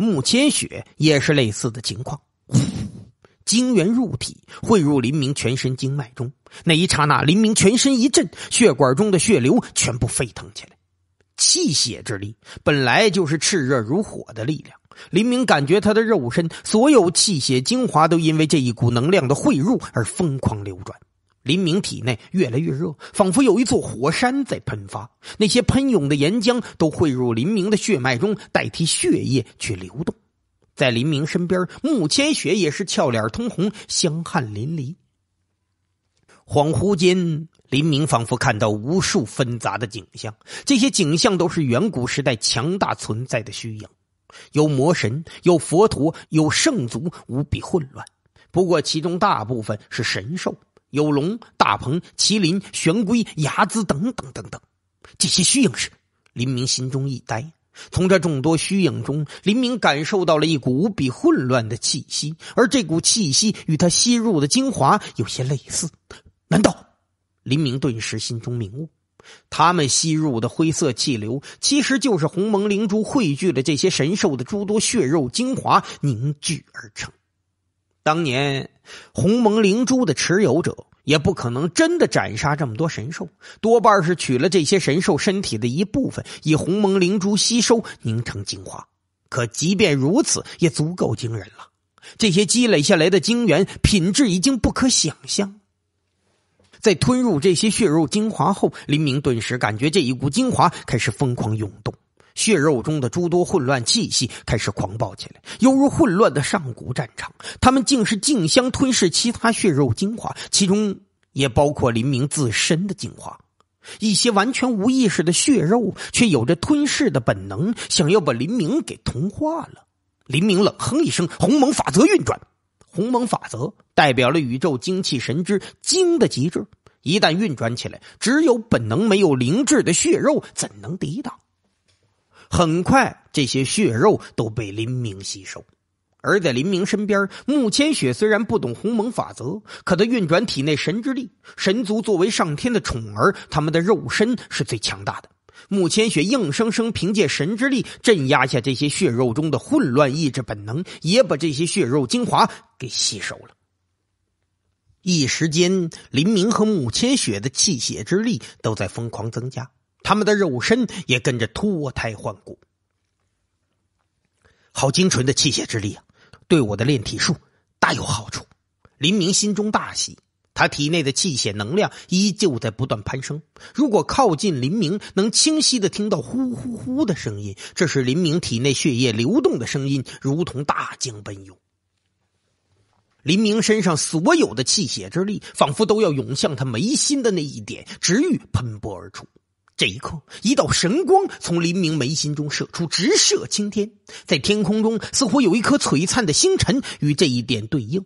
慕千雪也是类似的情况，呼，精元入体，汇入林明全身经脉中。那一刹那，林明全身一震，血管中的血流全部沸腾起来。气血之力本来就是炽热如火的力量，林明感觉他的肉身所有气血精华都因为这一股能量的汇入而疯狂流转。林明体内越来越热，仿佛有一座火山在喷发，那些喷涌的岩浆都汇入林明的血脉中，代替血液去流动。在林明身边，慕千雪也是俏脸通红，香汗淋漓。恍惚间，林明仿佛看到无数纷杂的景象，这些景象都是远古时代强大存在的虚影，有魔神，有佛陀，有圣族，无比混乱。不过，其中大部分是神兽。有龙、大鹏、麒麟、玄龟、睚眦等等等等，这些虚影是林明心中一呆。从这众多虚影中，林明感受到了一股无比混乱的气息，而这股气息与他吸入的精华有些类似。难道？林明顿时心中明悟，他们吸入的灰色气流，其实就是鸿蒙灵珠汇聚了这些神兽的诸多血肉精华凝聚而成。当年，鸿蒙灵珠的持有者也不可能真的斩杀这么多神兽，多半是取了这些神兽身体的一部分，以鸿蒙灵珠吸收凝成精华。可即便如此，也足够惊人了。这些积累下来的精元品质已经不可想象。在吞入这些血肉精华后，林明顿时感觉这一股精华开始疯狂涌动。血肉中的诸多混乱气息开始狂暴起来，犹如混乱的上古战场。他们竟是竞相吞噬其他血肉精华，其中也包括林明自身的精华。一些完全无意识的血肉却有着吞噬的本能，想要把林明给同化了。林明冷哼一声，鸿蒙法则运转。鸿蒙法则代表了宇宙精气神之精的极致，一旦运转起来，只有本能没有灵智的血肉怎能抵挡？很快，这些血肉都被林明吸收，而在林明身边，慕千雪虽然不懂鸿蒙法则，可她运转体内神之力。神族作为上天的宠儿，他们的肉身是最强大的。慕千雪硬生生凭借神之力镇压下这些血肉中的混乱意志本能，也把这些血肉精华给吸收了。一时间，林明和慕千雪的气血之力都在疯狂增加。他们的肉身也跟着脱胎换骨，好精纯的气血之力啊！对我的炼体术大有好处。林明心中大喜，他体内的气血能量依旧在不断攀升。如果靠近林明，能清晰的听到呼呼呼的声音，这是林明体内血液流动的声音，如同大江奔涌。林明身上所有的气血之力，仿佛都要涌向他眉心的那一点，直欲喷薄而出。这一刻，一道神光从林明眉心中射出，直射青天。在天空中，似乎有一颗璀璨的星辰与这一点对应。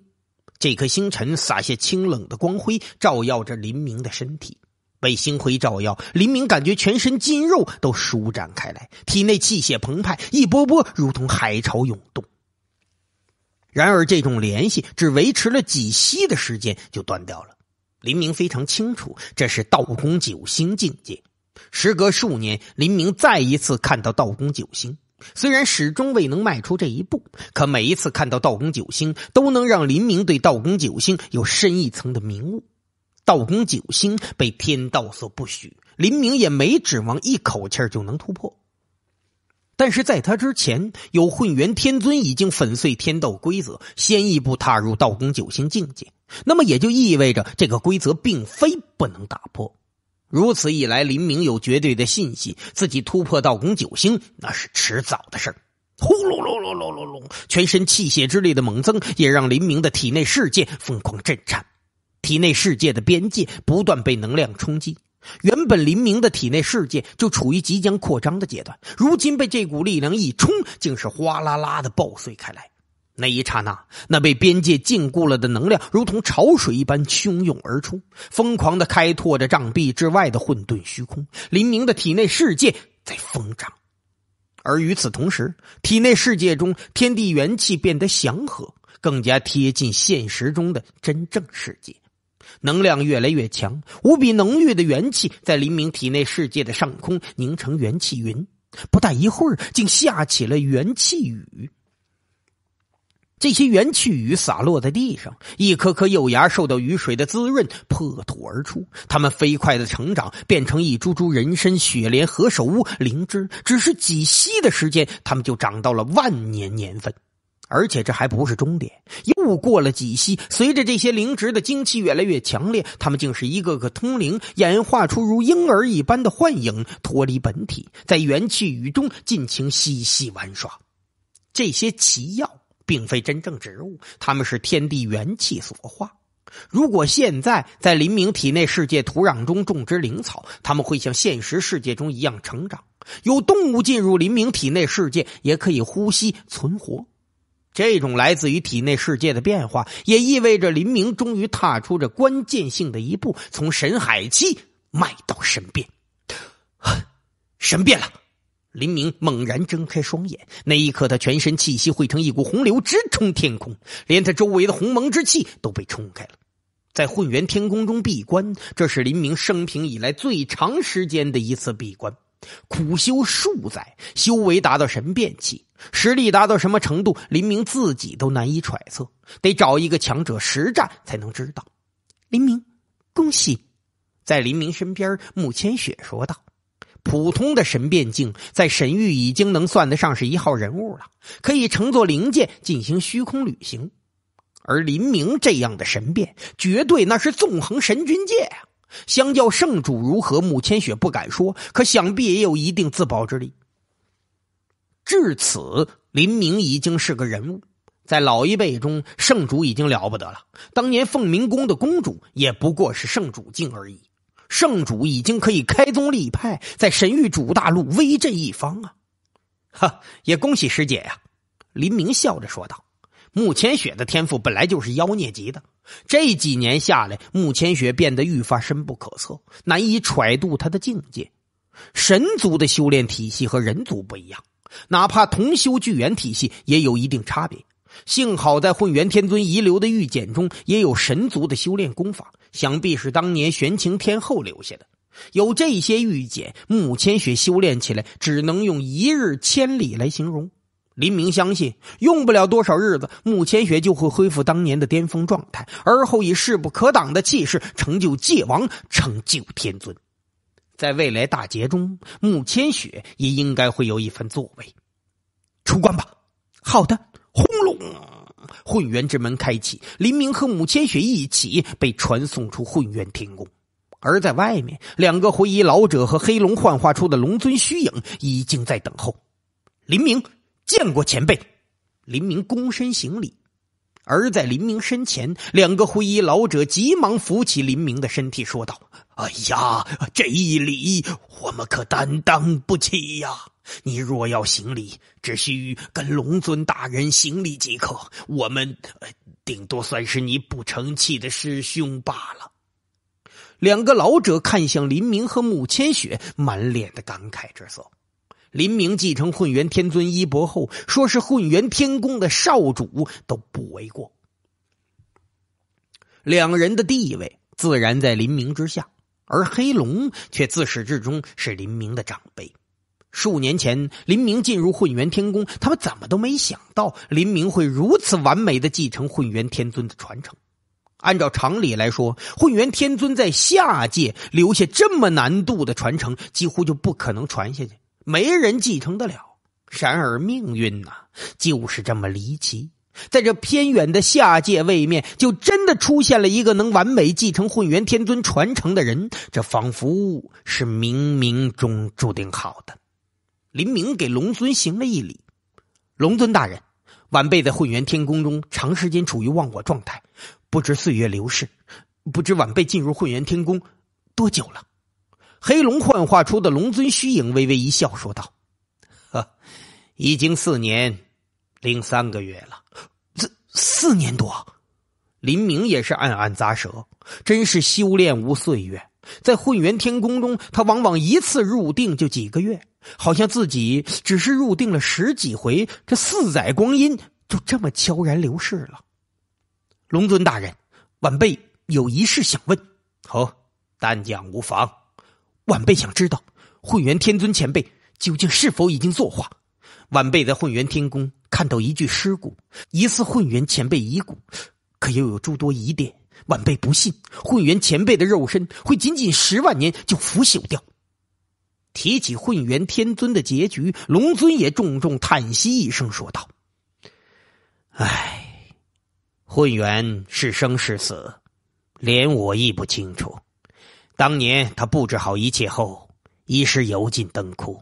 这颗星辰洒下清冷的光辉，照耀着林明的身体。被星辉照耀，林明感觉全身筋肉都舒展开来，体内气血澎湃，一波波如同海潮涌动。然而，这种联系只维持了几息的时间就断掉了。林明非常清楚，这是道功九星境界。时隔数年，林明再一次看到道宫九星。虽然始终未能迈出这一步，可每一次看到道宫九星，都能让林明对道宫九星有深一层的明悟。道宫九星被天道所不许，林明也没指望一口气就能突破。但是在他之前，有混元天尊已经粉碎天道规则，先一步踏入道宫九星境界，那么也就意味着这个规则并非不能打破。如此一来，林明有绝对的信心，自己突破道宫九星，那是迟早的事儿。呼噜噜噜噜噜噜，全身气血之力的猛增，也让林明的体内世界疯狂震颤，体内世界的边界不断被能量冲击。原本林明的体内世界就处于即将扩张的阶段，如今被这股力量一冲，竟是哗啦啦的爆碎开来。那一刹那，那被边界禁锢了的能量，如同潮水一般汹涌而出，疯狂的开拓着障壁之外的混沌虚空。黎明的体内世界在疯长，而与此同时，体内世界中天地元气变得祥和，更加贴近现实中的真正世界。能量越来越强，无比浓郁的元气在黎明体内世界的上空凝成元气云，不大一会儿，竟下起了元气雨。这些元气雨洒落在地上，一颗颗幼芽受到雨水的滋润，破土而出。它们飞快的成长，变成一株株人参、雪莲、何首乌、灵芝。只是几息的时间，它们就长到了万年年份。而且这还不是终点。又过了几息，随着这些灵植的精气越来越强烈，它们竟是一个个通灵，演化出如婴儿一般的幻影，脱离本体，在元气雨中尽情嬉戏玩耍。这些奇药。并非真正植物，它们是天地元气所化。如果现在在林明体内世界土壤中种植灵草，它们会像现实世界中一样成长。有动物进入林明体内世界，也可以呼吸存活。这种来自于体内世界的变化，也意味着林明终于踏出这关键性的一步，从神海期迈到神变。神变了。林明猛然睁开双眼，那一刻，他全身气息汇成一股洪流，直冲天空，连他周围的鸿蒙之气都被冲开了。在混元天宫中闭关，这是林明生平以来最长时间的一次闭关，苦修数载，修为达到神变期，实力达到什么程度，林明自己都难以揣测，得找一个强者实战才能知道。林明，恭喜！在林明身边，慕千雪说道。普通的神变境，在神域已经能算得上是一号人物了，可以乘坐灵剑进行虚空旅行。而林明这样的神变，绝对那是纵横神君界啊！相较圣主如何，慕千雪不敢说，可想必也有一定自保之力。至此，林明已经是个人物，在老一辈中，圣主已经了不得了。当年凤鸣宫的公主，也不过是圣主境而已。圣主已经可以开宗立派，在神域主大陆威震一方啊！哈，也恭喜师姐呀！林明笑着说道：“慕千雪的天赋本来就是妖孽级的，这几年下来，慕千雪变得愈发深不可测，难以揣度她的境界。神族的修炼体系和人族不一样，哪怕同修聚元体系，也有一定差别。”幸好在混元天尊遗留的玉简中也有神族的修炼功法，想必是当年玄清天后留下的。有这些玉简，慕千雪修炼起来只能用一日千里来形容。林明相信，用不了多少日子，慕千雪就会恢复当年的巅峰状态，而后以势不可挡的气势成就界王，成就天尊。在未来大劫中，慕千雪也应该会有一番作为。出关吧。好的。轰隆！混元之门开启，林明和母千雪一起被传送出混元天宫。而在外面，两个灰衣老者和黑龙幻化出的龙尊虚影已经在等候。林明见过前辈。林明躬身行礼。而在林明身前，两个灰衣老者急忙扶起林明的身体，说道：“哎呀，这一礼我们可担当不起呀。”你若要行礼，只需跟龙尊大人行礼即可。我们顶多算是你不成器的师兄罢了。两个老者看向林明和慕千雪，满脸的感慨之色。林明继承混元天尊衣钵后，说是混元天宫的少主都不为过。两人的地位自然在林明之下，而黑龙却自始至终是林明的长辈。数年前，林明进入混元天宫，他们怎么都没想到林明会如此完美的继承混元天尊的传承。按照常理来说，混元天尊在下界留下这么难度的传承，几乎就不可能传下去，没人继承得了。然而命运呐，就是这么离奇，在这偏远的下界位面，就真的出现了一个能完美继承混元天尊传承的人，这仿佛是冥冥中注定好的。林明给龙尊行了一礼：“龙尊大人，晚辈在混元天宫中长时间处于忘我状态，不知岁月流逝，不知晚辈进入混元天宫多久了。”黑龙幻化出的龙尊虚影微微一笑，说道：“呵，已经四年零三个月了，四四年多。”林明也是暗暗咂舌，真是修炼无岁月。在混元天宫中，他往往一次入定就几个月，好像自己只是入定了十几回，这四载光阴就这么悄然流逝了。龙尊大人，晚辈有一事想问。好，但讲无妨。晚辈想知道，混元天尊前辈究竟是否已经作化？晚辈在混元天宫看到一具尸骨，疑似混元前辈遗骨，可又有诸多疑点。晚辈不信，混元前辈的肉身会仅仅十万年就腐朽掉。提起混元天尊的结局，龙尊也重重叹息一声，说道：“唉，混元是生是死，连我亦不清楚。当年他布置好一切后，一是油尽灯枯，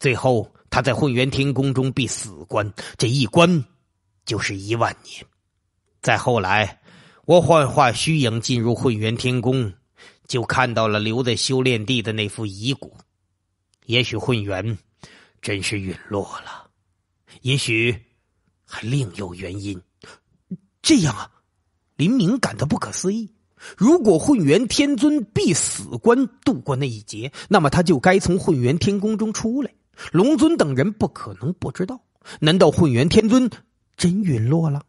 最后他在混元天宫中闭死关，这一关就是一万年。再后来。”我幻化虚影进入混元天宫，就看到了留在修炼地的那副遗骨。也许混元真是陨落了，也许还另有原因。这样啊，林明感到不可思议。如果混元天尊必死关度过那一劫，那么他就该从混元天宫中出来。龙尊等人不可能不知道。难道混元天尊真陨落了？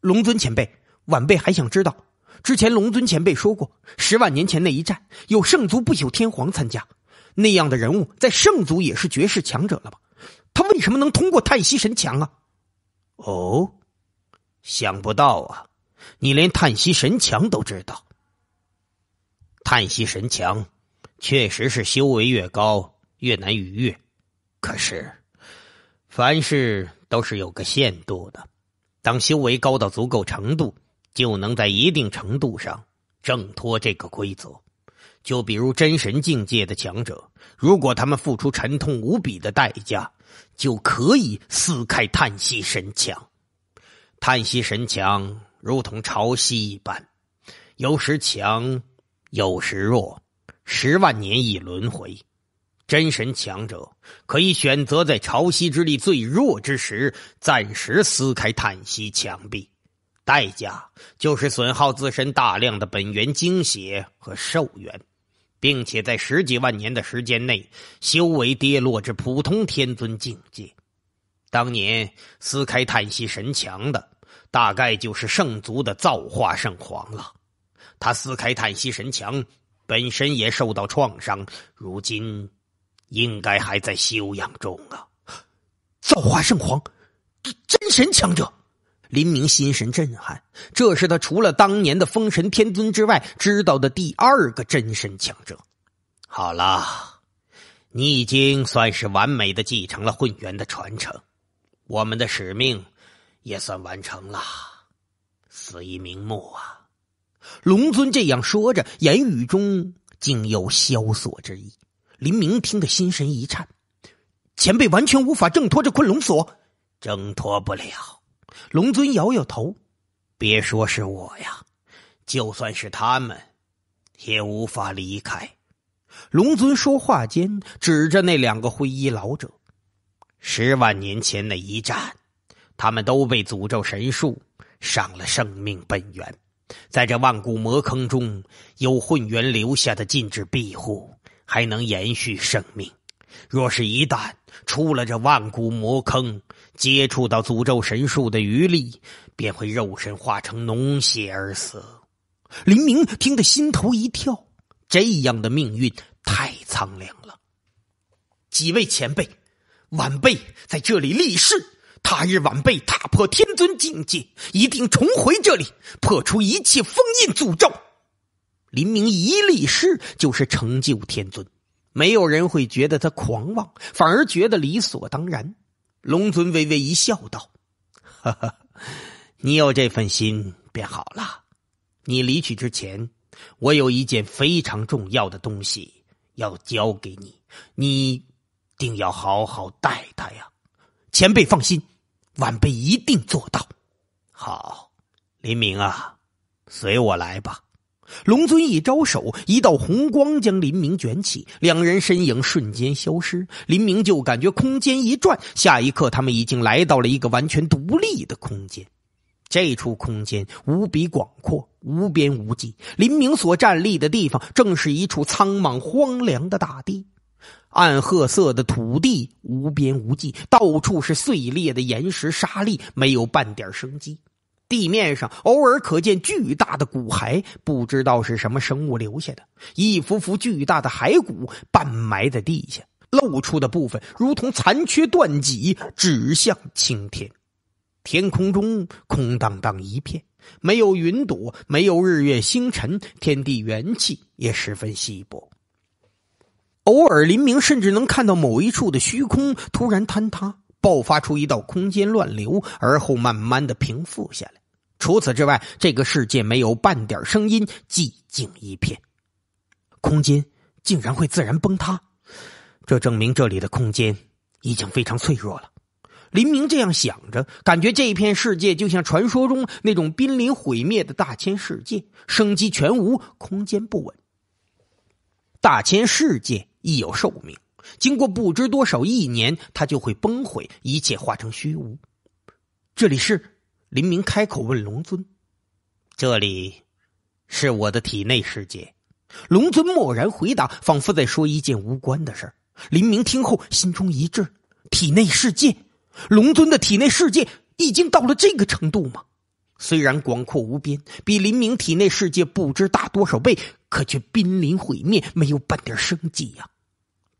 龙尊前辈。晚辈还想知道，之前龙尊前辈说过，十万年前那一战有圣族不朽天皇参加，那样的人物在圣族也是绝世强者了吧？他为什么能通过叹息神墙啊？哦，想不到啊，你连叹息神墙都知道。叹息神墙，确实是修为越高越难逾越，可是，凡事都是有个限度的，当修为高到足够程度。就能在一定程度上挣脱这个规则，就比如真神境界的强者，如果他们付出沉痛无比的代价，就可以撕开叹息神墙。叹息神墙如同潮汐一般，有时强，有时弱。十万年一轮回，真神强者可以选择在潮汐之力最弱之时，暂时撕开叹息墙壁。代价就是损耗自身大量的本源精血和寿元，并且在十几万年的时间内，修为跌落至普通天尊境界。当年撕开叹息神墙的，大概就是圣族的造化圣皇了。他撕开叹息神墙，本身也受到创伤，如今应该还在休养中啊！造化圣皇，这真神强者。林明心神震撼，这是他除了当年的封神天尊之外知道的第二个真神强者。好了，你已经算是完美的继承了混元的传承，我们的使命也算完成了，死亦瞑目啊！龙尊这样说着，言语中竟有萧索之意。林明听得心神一颤，前辈完全无法挣脱这困龙锁，挣脱不了。龙尊摇摇头：“别说是我呀，就算是他们，也无法离开。”龙尊说话间，指着那两个灰衣老者：“十万年前那一战，他们都被诅咒神树伤了生命本源，在这万古魔坑中有混元留下的禁制庇护，还能延续生命。若是一旦出了这万古魔坑，”接触到诅咒神术的余力，便会肉身化成脓血而死。林明听得心头一跳，这样的命运太苍凉了。几位前辈，晚辈在这里立誓：他日晚辈踏破天尊境界，一定重回这里，破除一切封印诅咒。林明一立誓，就是成就天尊，没有人会觉得他狂妄，反而觉得理所当然。龙尊微微一笑，道：“哈哈，你有这份心便好了。你离去之前，我有一件非常重要的东西要交给你，你定要好好待他呀。前辈放心，晚辈一定做到。好，林明啊，随我来吧。”龙尊一招手，一道红光将林明卷起，两人身影瞬间消失。林明就感觉空间一转，下一刻他们已经来到了一个完全独立的空间。这处空间无比广阔，无边无际。林明所站立的地方正是一处苍茫荒凉的大地，暗褐色的土地无边无际，到处是碎裂的岩石沙砾，没有半点生机。地面上偶尔可见巨大的骨骸，不知道是什么生物留下的一幅幅巨大的骸骨，半埋在地下，露出的部分如同残缺断脊，指向青天。天空中空荡荡一片，没有云朵，没有日月星辰，天地元气也十分稀薄。偶尔，林明甚至能看到某一处的虚空突然坍塌，爆发出一道空间乱流，而后慢慢的平复下来。除此之外，这个世界没有半点声音，寂静一片。空间竟然会自然崩塌，这证明这里的空间已经非常脆弱了。林明这样想着，感觉这一片世界就像传说中那种濒临毁灭的大千世界，生机全无，空间不稳。大千世界亦有寿命，经过不知多少亿年，它就会崩毁，一切化成虚无。这里是。林明开口问龙尊：“这里是我的体内世界。”龙尊默然回答，仿佛在说一件无关的事儿。林明听后心中一滞：“体内世界？龙尊的体内世界已经到了这个程度吗？虽然广阔无边，比林明体内世界不知大多少倍，可却濒临毁灭，没有半点生机呀！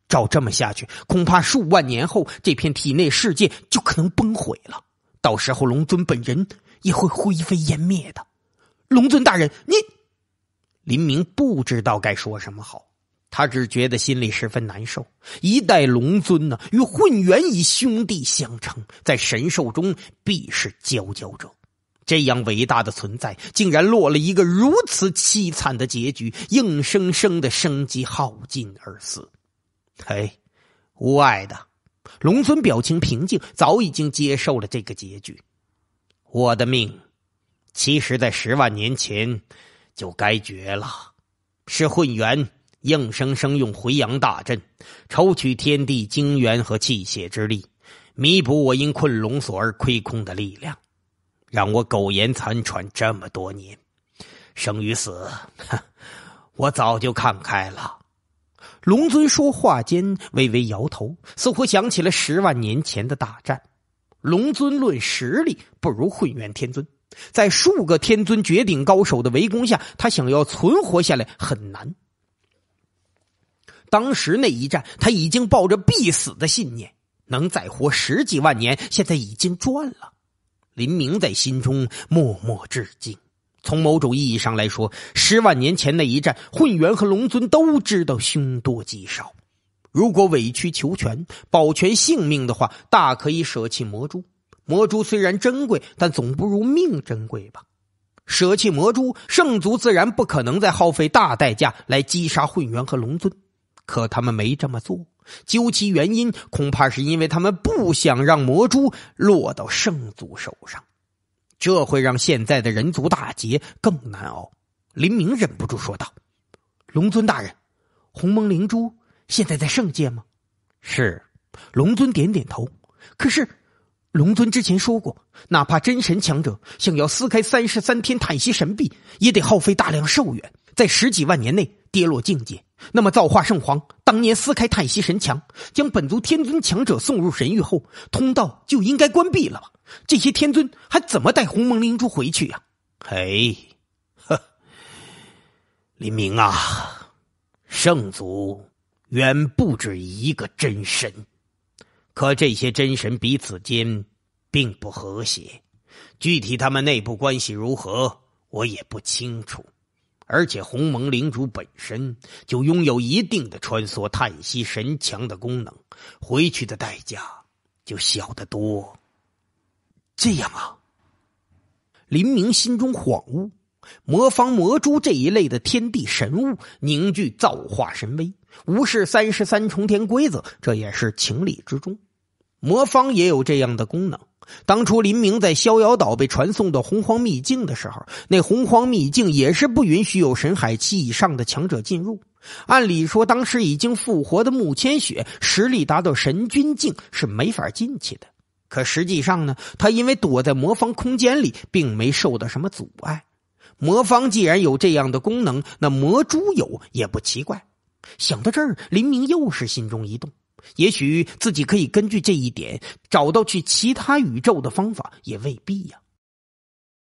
照这么下去，恐怕数万年后，这片体内世界就可能崩毁了。”到时候龙尊本人也会灰飞烟灭的，龙尊大人，你林明不知道该说什么好，他只觉得心里十分难受。一代龙尊呢，与混元以兄弟相称，在神兽中必是佼佼者，这样伟大的存在，竟然落了一个如此凄惨的结局，硬生生的生机耗尽而死。嘿，无碍的。龙尊表情平静，早已经接受了这个结局。我的命，其实，在十万年前，就该绝了。是混元硬生生用回阳大阵，抽取天地精元和气血之力，弥补我因困龙锁而亏空的力量，让我苟延残喘这么多年。生与死，我早就看开了。龙尊说话间微微摇头，似乎想起了十万年前的大战。龙尊论实力不如混元天尊，在数个天尊绝顶高手的围攻下，他想要存活下来很难。当时那一战，他已经抱着必死的信念，能再活十几万年，现在已经赚了。林明在心中默默致敬。从某种意义上来说，十万年前那一战，混元和龙尊都知道凶多吉少。如果委曲求全、保全性命的话，大可以舍弃魔珠。魔珠虽然珍贵，但总不如命珍贵吧？舍弃魔珠，圣族自然不可能再耗费大代价来击杀混元和龙尊。可他们没这么做，究其原因，恐怕是因为他们不想让魔珠落到圣族手上。这会让现在的人族大劫更难熬，林明忍不住说道：“龙尊大人，鸿蒙灵珠现在在圣界吗？”“是。”龙尊点点头。可是，龙尊之前说过，哪怕真神强者想要撕开三十三天叹息神壁，也得耗费大量寿元，在十几万年内跌落境界。那么，造化圣皇当年撕开叹息神墙，将本族天尊强者送入神域后，通道就应该关闭了吧？这些天尊还怎么带鸿蒙灵珠回去呀？嘿，呵，林明啊，圣族远不止一个真神，可这些真神彼此间并不和谐，具体他们内部关系如何，我也不清楚。而且鸿蒙领主本身就拥有一定的穿梭叹息神墙的功能，回去的代价就小得多。这样啊，林明心中恍悟，魔方、魔珠这一类的天地神物凝聚造化神威，无视三十三重天规则，这也是情理之中。魔方也有这样的功能。当初林明在逍遥岛被传送到洪荒秘境的时候，那洪荒秘境也是不允许有神海期以上的强者进入。按理说，当时已经复活的慕千雪实力达到神君境，是没法进去的。可实际上呢，他因为躲在魔方空间里，并没受到什么阻碍。魔方既然有这样的功能，那魔珠有也不奇怪。想到这儿，林明又是心中一动。也许自己可以根据这一点找到去其他宇宙的方法，也未必呀。